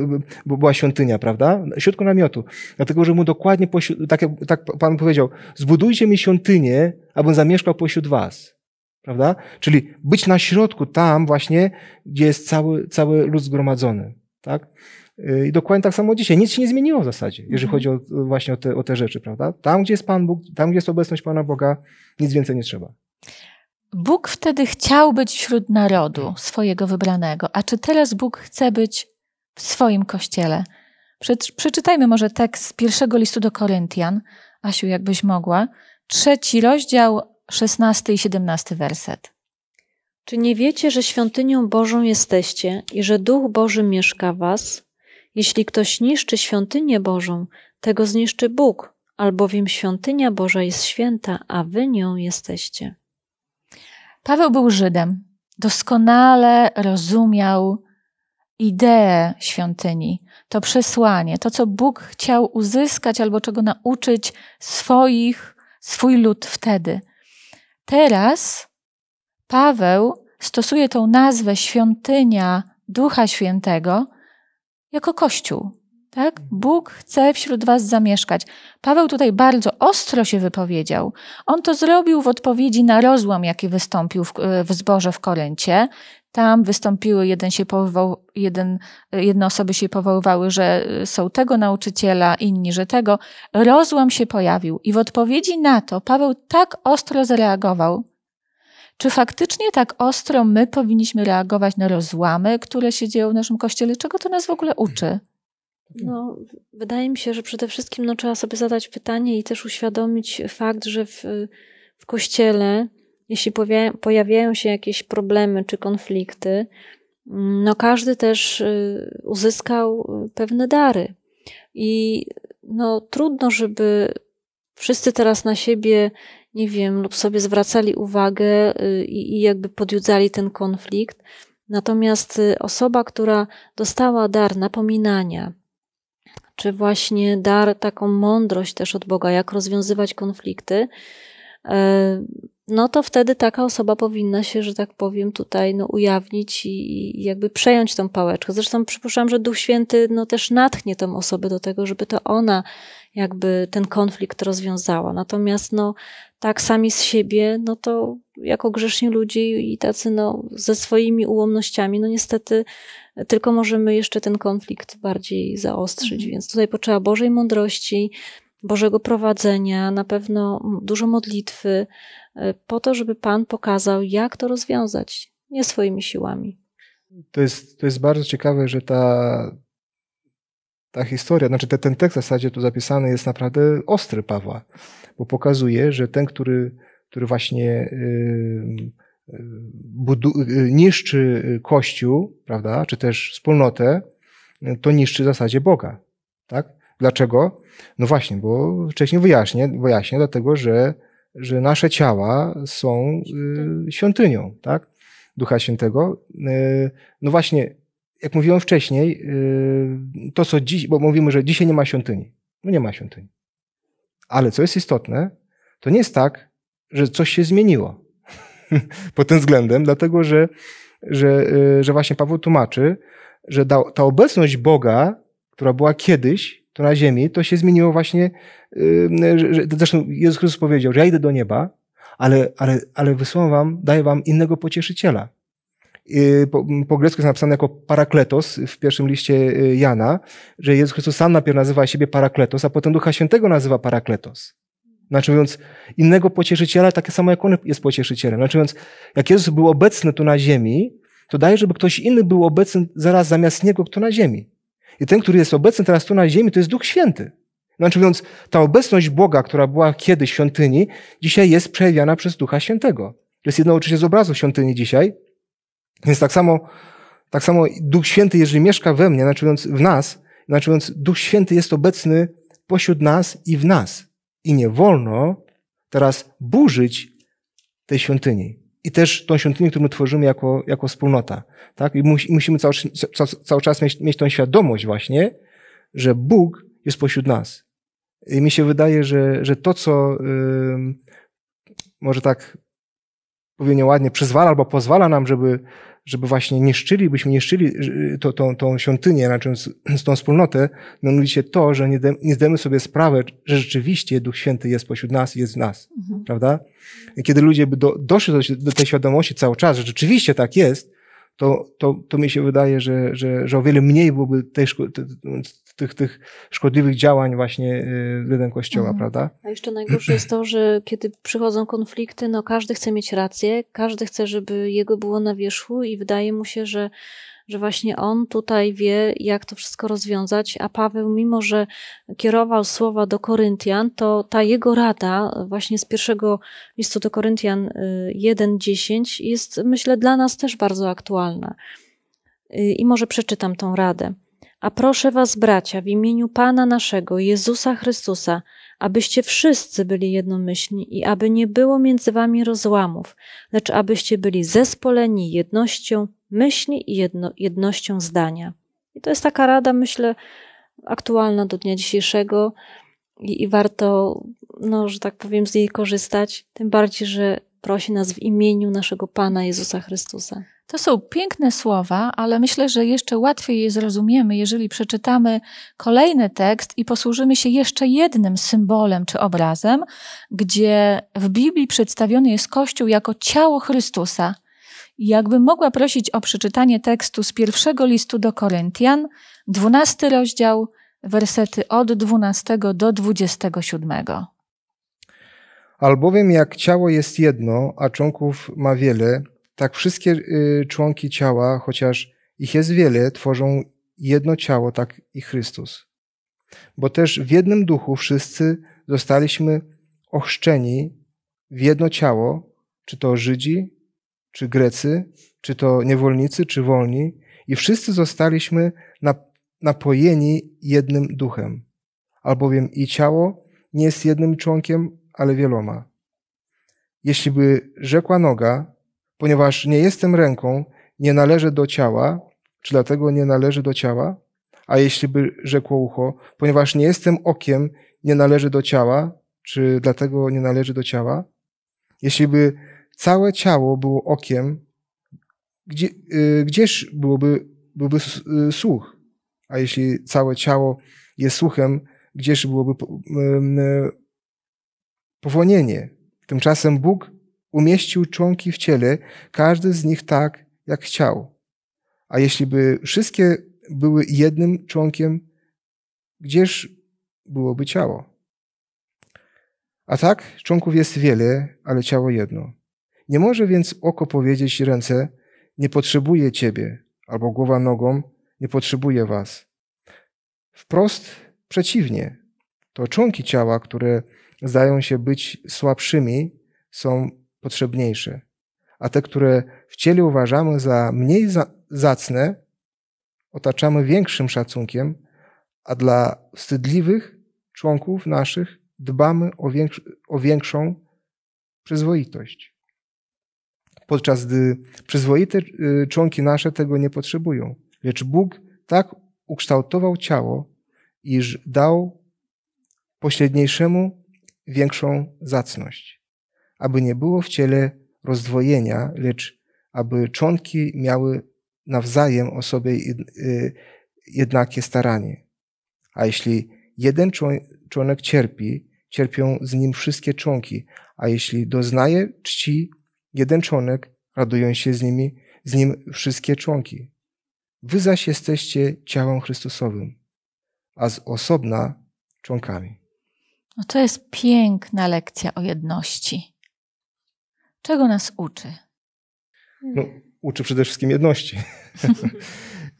była świątynia, prawda? W środku namiotu. Dlatego, że mu dokładnie, pośród, tak, jak, tak Pan powiedział, zbudujcie mi świątynię, abym zamieszkał pośród was. Prawda? Czyli być na środku, tam właśnie, gdzie jest cały, cały lud zgromadzony. Tak? Y, I dokładnie tak samo dzisiaj. Nic się nie zmieniło w zasadzie, jeżeli mhm. chodzi o, właśnie o te, o te rzeczy, prawda? Tam, gdzie jest Pan Bóg, tam, gdzie jest obecność Pana Boga, nic więcej nie trzeba. Bóg wtedy chciał być wśród narodu swojego wybranego. A czy teraz Bóg chce być w swoim kościele? Przeczytajmy może tekst z pierwszego listu do Koryntian, Asiu, jakbyś mogła. Trzeci rozdział 16 i 17 werset. Czy nie wiecie, że świątynią Bożą jesteście i że Duch Boży mieszka w was? Jeśli ktoś niszczy świątynię Bożą, tego zniszczy Bóg, albowiem świątynia Boża jest święta, a wy nią jesteście. Paweł był Żydem. Doskonale rozumiał ideę świątyni, to przesłanie, to co Bóg chciał uzyskać albo czego nauczyć swoich, swój lud wtedy. Teraz Paweł stosuje tą nazwę świątynia Ducha Świętego jako Kościół. Tak? Bóg chce wśród Was zamieszkać. Paweł tutaj bardzo ostro się wypowiedział. On to zrobił w odpowiedzi na rozłam, jaki wystąpił w, w zborze w Koryncie. Tam wystąpiły, jeden się powołał, jeden, jedne osoby się powoływały, że y, są tego nauczyciela, inni, że tego. Rozłam się pojawił i w odpowiedzi na to Paweł tak ostro zareagował. Czy faktycznie tak ostro my powinniśmy reagować na rozłamy, które się dzieją w naszym kościele? Czego to nas w ogóle uczy? No, wydaje mi się, że przede wszystkim no, trzeba sobie zadać pytanie i też uświadomić fakt, że w, w kościele jeśli pojawiają się jakieś problemy czy konflikty, mm, no każdy też y, uzyskał y, pewne dary. I no trudno, żeby wszyscy teraz na siebie, nie wiem, lub sobie zwracali uwagę y, i, i jakby podjudzali ten konflikt. Natomiast osoba, która dostała dar napominania, czy właśnie dar taką mądrość też od Boga, jak rozwiązywać konflikty, e, no to wtedy taka osoba powinna się, że tak powiem, tutaj no, ujawnić i, i, jakby przejąć tą pałeczkę. Zresztą przypuszczam, że Duch Święty no, też natchnie tą osobę do tego, żeby to ona jakby ten konflikt rozwiązała. Natomiast no, tak sami z siebie, no to jako grzeszni ludzie i tacy no, ze swoimi ułomnościami, no niestety tylko możemy jeszcze ten konflikt bardziej zaostrzyć. Mhm. Więc tutaj potrzeba Bożej mądrości, Bożego prowadzenia, na pewno dużo modlitwy, e, po to, żeby Pan pokazał, jak to rozwiązać, nie swoimi siłami. To jest, to jest bardzo ciekawe, że ta, ta historia, znaczy ten tekst w zasadzie tu zapisany jest naprawdę ostry Pawła, bo pokazuje, że ten, który, który właśnie y, niszczy Kościół, prawda, czy też wspólnotę, to niszczy w zasadzie Boga. Tak? Dlaczego? No właśnie, bo wcześniej wyjaśnię, wyjaśnię dlatego że, że nasze ciała są y, świątynią, tak? Ducha Świętego. Y, no właśnie, jak mówiłem wcześniej, y, to co dziś, bo mówimy, że dzisiaj nie ma świątyni. No nie ma świątyni. Ale co jest istotne, to nie jest tak, że coś się zmieniło *laughs* pod tym względem, dlatego że, że, y, że właśnie Paweł tłumaczy, że ta obecność Boga, która była kiedyś, to na ziemi, to się zmieniło właśnie, y, że, zresztą Jezus Chrystus powiedział, że ja idę do nieba, ale, ale, ale wysyłam wam, daję wam innego pocieszyciela. Y, po, po grecku jest napisane jako parakletos w pierwszym liście y, Jana, że Jezus Chrystus sam najpierw nazywa siebie parakletos, a potem Ducha Świętego nazywa parakletos. Znaczy mówiąc, innego pocieszyciela, takie samo jak on jest pocieszycielem. Znaczy mówiąc, jak Jezus był obecny tu na ziemi, to daje, żeby ktoś inny był obecny zaraz zamiast niego, kto na ziemi. I ten, który jest obecny teraz tu na ziemi, to jest Duch Święty. Znaczy mówiąc, ta obecność Boga, która była kiedyś w świątyni, dzisiaj jest przejawiana przez Ducha Świętego. To jest jednocześnie z obrazu świątyni dzisiaj. Więc tak samo, tak samo Duch Święty, jeżeli mieszka we mnie, znaczy mówiąc, w nas, znaczy mówiąc, Duch Święty jest obecny pośród nas i w nas. I nie wolno teraz burzyć tej świątyni i też tą świątynię, którą tworzymy jako, jako wspólnota. Tak? I musimy cały, cały czas mieć, mieć tą świadomość właśnie, że Bóg jest pośród nas. I mi się wydaje, że, że to, co yy, może tak powiem nieładnie, przyzwala albo pozwala nam, żeby żeby właśnie niszczyli, byśmy niszczyli y, to, tą, tą świątynię, znaczy z tą wspólnotę, mianowicie to, że nie, de, nie zdajemy sobie sprawy, że rzeczywiście Duch Święty jest pośród nas i jest w nas, mhm. prawda? I kiedy ludzie by do, doszli do, do, tej świadomości cały czas, że rzeczywiście tak jest, to, to, to mi się wydaje, że, że, że o wiele mniej byłoby tej, tych, tych szkodliwych działań właśnie y, względem Kościoła, mhm. prawda? A jeszcze najgorsze jest to, że kiedy przychodzą konflikty, no każdy chce mieć rację, każdy chce, żeby jego było na wierzchu i wydaje mu się, że że właśnie on tutaj wie, jak to wszystko rozwiązać, a Paweł, mimo że kierował słowa do Koryntian, to ta jego rada, właśnie z pierwszego listu do Koryntian 1:10, y, jest, myślę, dla nas też bardzo aktualna. Y, I może przeczytam tą radę. A proszę was, bracia, w imieniu Pana naszego, Jezusa Chrystusa, abyście wszyscy byli jednomyślni i aby nie było między wami rozłamów, lecz abyście byli zespoleni jednością myśli i jedno, jednością zdania. I to jest taka rada, myślę, aktualna do dnia dzisiejszego i, i warto, no, że tak powiem, z niej korzystać, tym bardziej, że prosi nas w imieniu naszego Pana Jezusa Chrystusa. To są piękne słowa, ale myślę, że jeszcze łatwiej je zrozumiemy, jeżeli przeczytamy kolejny tekst i posłużymy się jeszcze jednym symbolem czy obrazem, gdzie w Biblii przedstawiony jest Kościół jako ciało Chrystusa. jakbym mogła prosić o przeczytanie tekstu z pierwszego listu do Koryntian, 12 rozdział, wersety od 12 do 27. Albowiem jak ciało jest jedno, a członków ma wiele, tak wszystkie y, członki ciała, chociaż ich jest wiele, tworzą jedno ciało, tak i Chrystus. Bo też w jednym duchu wszyscy zostaliśmy ochrzczeni w jedno ciało, czy to Żydzi, czy Grecy, czy to niewolnicy, czy wolni, i wszyscy zostaliśmy napojeni jednym duchem, albowiem i ciało nie jest jednym członkiem, ale wieloma. Jeśli by rzekła noga, ponieważ nie jestem ręką, nie należę do ciała, czy dlatego nie należy do ciała? A jeśli by rzekło ucho, ponieważ nie jestem okiem, nie należy do ciała, czy dlatego nie należy do ciała? Jeśli by całe ciało było okiem, gdzie, yy, gdzież byłoby, byłby yy, słuch? A jeśli całe ciało jest słuchem, gdzież byłoby yy, powonienie? Tymczasem Bóg umieścił członki w ciele, każdy z nich tak, jak chciał. A jeśli by wszystkie były jednym członkiem, gdzież byłoby ciało? A tak, członków jest wiele, ale ciało jedno. Nie może więc oko powiedzieć ręce, nie potrzebuje ciebie, albo głowa nogą, nie potrzebuje was. Wprost przeciwnie, to członki ciała, które zdają się być słabszymi, są potrzebniejsze, a te, które w ciele uważamy za mniej za zacne, otaczamy większym szacunkiem, a dla wstydliwych członków naszych dbamy o, większ o większą przyzwoitość. Podczas gdy przyzwoite y, członki nasze tego nie potrzebują, lecz Bóg tak ukształtował ciało, iż dał pośredniejszemu większą zacność aby nie było w ciele rozdwojenia, lecz aby członki miały nawzajem o sobie y, jednakie staranie. A jeśli jeden członek cierpi, cierpią z nim wszystkie członki, a jeśli doznaje czci jeden członek, radują się z nimi, z nim wszystkie członki. Wy zaś jesteście ciałem Chrystusowym, a z osobna członkami. No to jest piękna lekcja o jedności. Czego nas uczy? No, uczy przede wszystkim jedności. *laughs*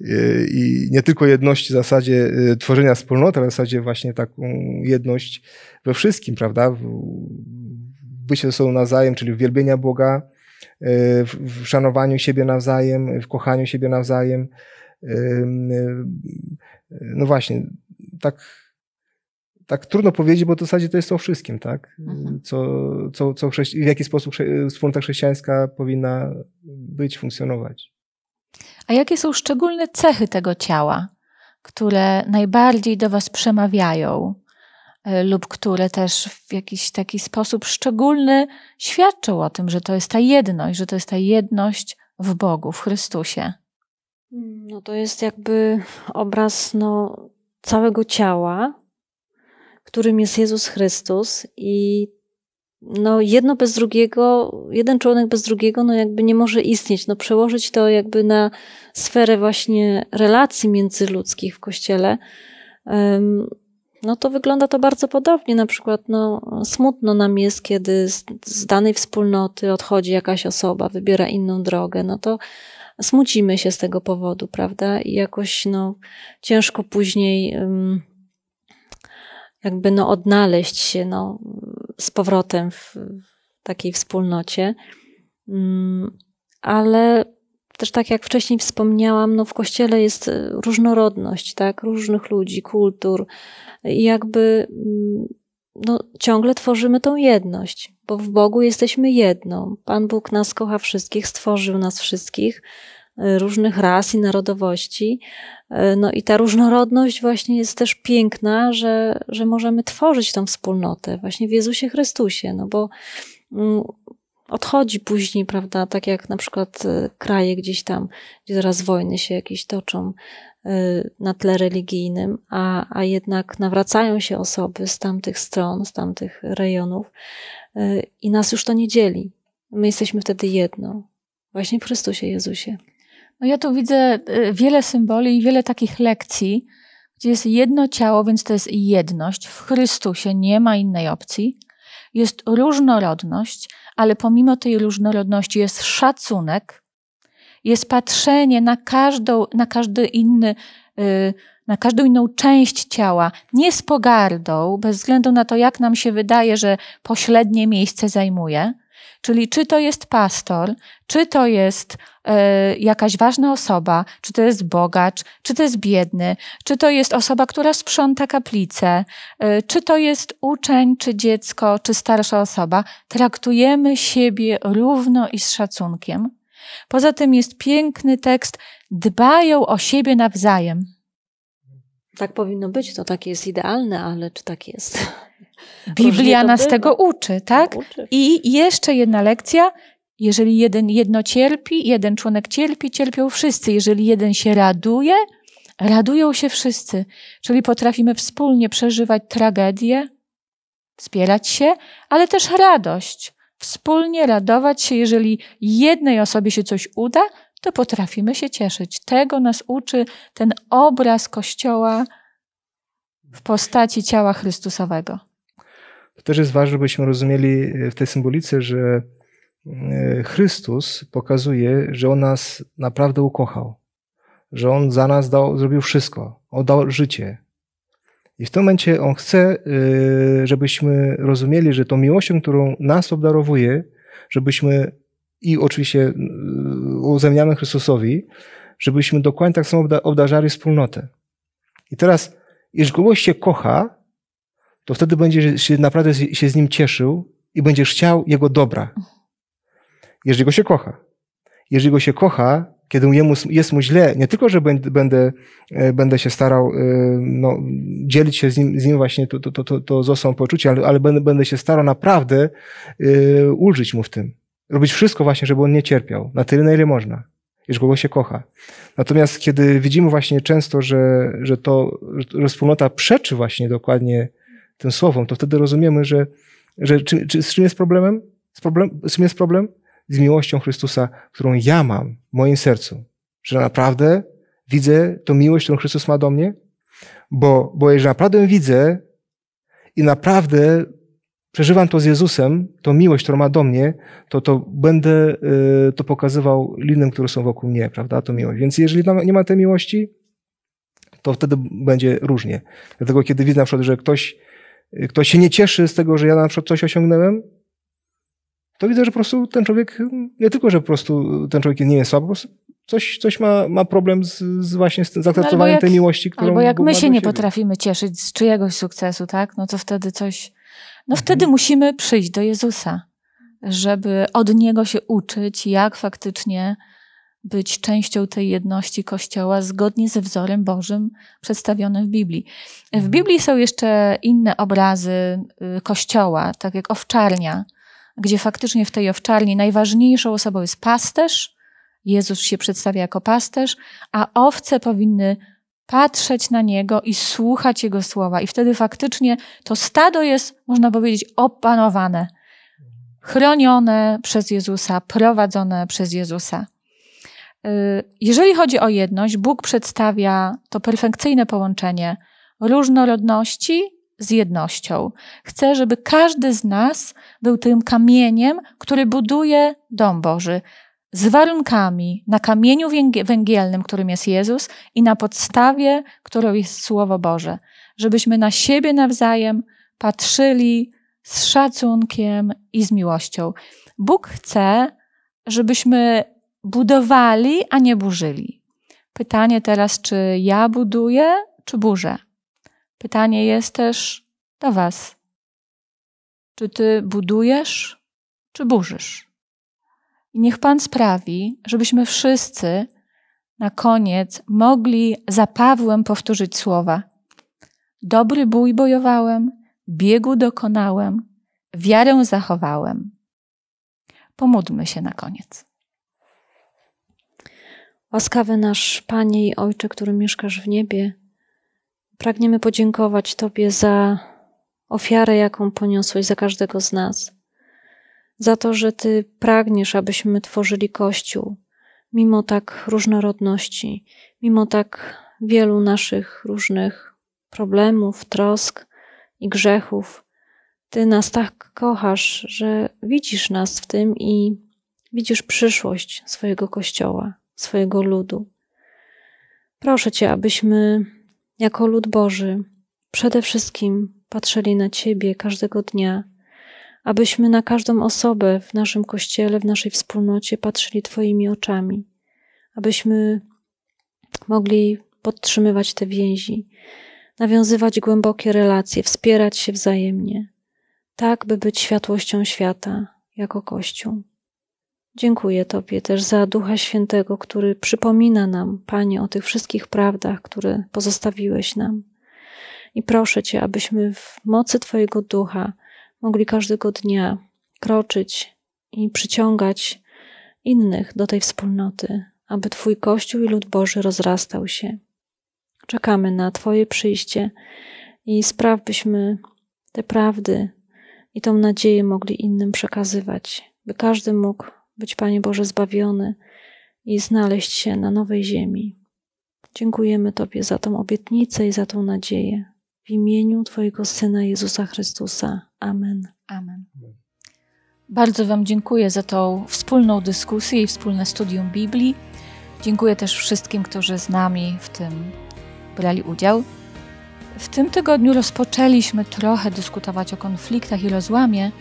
Y, I nie tylko jedności w zasadzie y, tworzenia wspólnoty, ale w zasadzie właśnie taką jedność we wszystkim, prawda? Bycie ze sobą nawzajem, czyli uwielbienia Boga, y, w szanowaniu siebie nawzajem, w kochaniu siebie nawzajem. No właśnie, tak tak trudno powiedzieć, bo to w zasadzie to jest o wszystkim, tak? Mhm. Co, co, co w jaki sposób wspólnota chrześcijańska powinna być, funkcjonować. A jakie są szczególne cechy tego ciała, które najbardziej do Was przemawiają, e, lub które też w jakiś taki sposób szczególny świadczą o tym, że to jest ta jedność, że to jest ta jedność w Bogu, w Chrystusie? No to jest jakby obraz no, całego ciała, którym jest Jezus Chrystus i no jedno bez drugiego, jeden członek bez drugiego, no jakby nie może istnieć. No przełożyć to jakby na sferę właśnie relacji międzyludzkich w Kościele, no to wygląda to bardzo podobnie. Na przykład no, smutno nam jest, kiedy z, z danej wspólnoty odchodzi jakaś osoba, wybiera inną drogę, no to smucimy się z tego powodu, prawda? I jakoś no, ciężko później jakby no odnaleźć się no, z powrotem w takiej wspólnocie. Mm, ale też tak jak wcześniej wspomniałam, no w kościele jest e, różnorodność, tak, różnych ludzi, kultur i jakby mm, no, ciągle tworzymy tą jedność, bo w Bogu jesteśmy jedną. Pan Bóg nas kocha wszystkich, stworzył nas wszystkich różnych ras i narodowości. E, no i ta różnorodność właśnie jest też piękna, że, że możemy tworzyć tą wspólnotę właśnie w Jezusie Chrystusie, no bo mm, odchodzi później, prawda, tak jak na przykład e, kraje gdzieś tam, gdzie zaraz wojny się jakieś toczą e, na tle religijnym, a, a jednak nawracają się osoby z tamtych stron, z tamtych rejonów i nas już to nie dzieli. My jesteśmy wtedy jedno, właśnie w Chrystusie Jezusie. No ja tu widzę y, wiele symboli i wiele takich lekcji, gdzie jest jedno ciało, więc to jest jedność. W Chrystusie nie ma innej opcji. Jest różnorodność, ale pomimo tej różnorodności jest szacunek, jest patrzenie na każdą, na każdy inny, y, na każdą inną część ciała, nie z pogardą, bez względu na to, jak nam się wydaje, że pośrednie miejsce zajmuje, Czyli czy to jest pastor, czy to jest y, jakaś ważna osoba, czy to jest bogacz, czy to jest biedny, czy to jest osoba, która sprząta kaplicę, y, czy to jest uczeń, czy dziecko, czy starsza osoba, traktujemy siebie równo i z szacunkiem. Poza tym jest piękny tekst, dbają o siebie nawzajem. Tak powinno być, to takie jest idealne, ale czy tak jest? Biblia nas bywa. tego uczy, tak? Uczy. I jeszcze jedna lekcja. Jeżeli jeden, jedno cierpi, jeden członek cierpi, cierpią wszyscy. Jeżeli jeden się raduje, radują się wszyscy. Czyli potrafimy wspólnie przeżywać tragedię, wspierać się, ale też radość. Wspólnie radować się, jeżeli jednej osobie się coś uda, to potrafimy się cieszyć. Tego nas uczy ten obraz Kościoła w postaci ciała Chrystusowego też jest ważne, byśmy rozumieli e, w tej symbolice, że e, Chrystus pokazuje, że On nas naprawdę ukochał, że On za nas dał, zrobił wszystko, oddał życie. I w tym momencie On chce, e, żebyśmy rozumieli, że tą miłością, którą nas obdarowuje, żebyśmy i oczywiście uzemniamy Chrystusowi, żebyśmy dokładnie tak samo obdarzali wspólnotę. I teraz, jeżeli kogoś się kocha, to wtedy będziesz się naprawdę się z nim cieszył i będziesz chciał jego dobra. Jeżeli go się kocha. Jeżeli go się kocha, kiedy jemu, jest mu źle, nie tylko, że będę, e, będę się starał e, no, dzielić się z nim, z nim właśnie to, to, to, to to został poczucie, ale, ale będę, będę się starał naprawdę yy, ulżyć mu w tym. Robić wszystko właśnie, żeby on nie cierpiał, na tyle, na ile można, jeżeli go się kocha. Natomiast kiedy widzimy właśnie często, że, że to że wspólnota przeczy właśnie dokładnie tym słowom, to wtedy rozumiemy, że, że czy, czy, z czym jest problemem? Z, problem, z czym jest problem? Z miłością Chrystusa, którą ja mam w moim sercu. Że naprawdę widzę tą miłość, którą Chrystus ma do mnie? Bo, bo jeżeli naprawdę widzę i naprawdę przeżywam to z Jezusem, tą miłość, którą ma do mnie, to, to będę y, to pokazywał innym, którzy są wokół mnie, prawda, To miłość. Więc jeżeli nie ma tej miłości, to wtedy będzie różnie. Dlatego kiedy widzę na przykład, że ktoś kto się nie cieszy z tego, że ja na przykład coś osiągnąłem, to widzę, że po prostu ten człowiek, nie tylko, że po prostu ten człowiek nie jest słaby, po prostu coś, coś ma, ma problem z, z właśnie z zaakceptowaniem no tej miłości, którą Albo jak my się nie potrafimy cieszyć z czyjegoś sukcesu, tak? No to wtedy coś, no mhm. wtedy musimy przyjść do Jezusa, żeby od Niego się uczyć, jak faktycznie być częścią tej jedności Kościoła zgodnie ze wzorem Bożym przedstawionym w Biblii. W mhm. Biblii są jeszcze inne obrazy y, Kościoła, tak jak owczarnia, gdzie faktycznie w tej owczarni najważniejszą osobą jest pasterz. Jezus się przedstawia jako pasterz, a owce powinny patrzeć na niego i słuchać jego słowa. I wtedy faktycznie to stado jest, można powiedzieć, opanowane, chronione przez Jezusa, prowadzone przez Jezusa. Y, jeżeli chodzi o jedność, Bóg przedstawia to perfekcyjne połączenie różnorodności z jednością. Chce, żeby każdy z nas był tym kamieniem, który buduje dom Boży. Z warunkami na kamieniu węgielnym, którym jest Jezus, i na podstawie, którą jest Słowo Boże. Żebyśmy na siebie nawzajem patrzyli z szacunkiem i z miłością. Bóg chce, żebyśmy budowali, a nie burzyli. Pytanie teraz, czy ja buduję, czy burzę? Pytanie jest też do Was. Czy Ty budujesz, czy burzysz? I niech Pan sprawi, żebyśmy wszyscy na koniec mogli za Pawłem powtórzyć słowa. Dobry bój bojowałem, biegu dokonałem, wiarę zachowałem. Pomódlmy się na koniec. Łaskawy nasz Panie i Ojcze, który mieszkasz w niebie, pragniemy podziękować Tobie za ofiarę, jaką poniosłeś za każdego z nas, za to, że Ty pragniesz, abyśmy tworzyli Kościół, mimo tak różnorodności, mimo tak wielu naszych różnych problemów, trosk i grzechów. Ty nas tak kochasz, że widzisz nas w tym i widzisz przyszłość swojego Kościoła swojego ludu. Proszę Cię, abyśmy jako lud Boży przede wszystkim patrzyli na Ciebie każdego dnia, abyśmy na każdą osobę w naszym kościele, w naszej wspólnocie patrzyli Twoimi oczami, abyśmy mogli podtrzymywać te więzi, nawiązywać głębokie relacje, wspierać się wzajemnie, tak by być światłością świata jako Kościół. Dziękuję Tobie też za Ducha Świętego, który przypomina nam, Panie, o tych wszystkich prawdach, które pozostawiłeś nam. I proszę Cię, abyśmy w mocy Twojego Ducha mogli każdego dnia kroczyć i przyciągać innych do tej wspólnoty, aby Twój Kościół i lud Boży rozrastał się. Czekamy na Twoje przyjście i spraw, byśmy te prawdy i tą nadzieję mogli innym przekazywać, by każdy mógł być Panie Boże zbawiony i znaleźć się na nowej ziemi. Dziękujemy Tobie za tą obietnicę i za tą nadzieję. W imieniu Twojego Syna Jezusa Chrystusa. Amen. Amen. Bardzo Wam dziękuję za tą wspólną dyskusję i wspólne studium Biblii. Dziękuję też wszystkim, którzy z nami w tym brali udział. W tym tygodniu rozpoczęliśmy trochę dyskutować o konfliktach i rozłamie,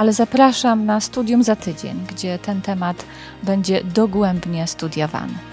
ale zapraszam na studium za tydzień, gdzie ten temat będzie dogłębnie studiowany.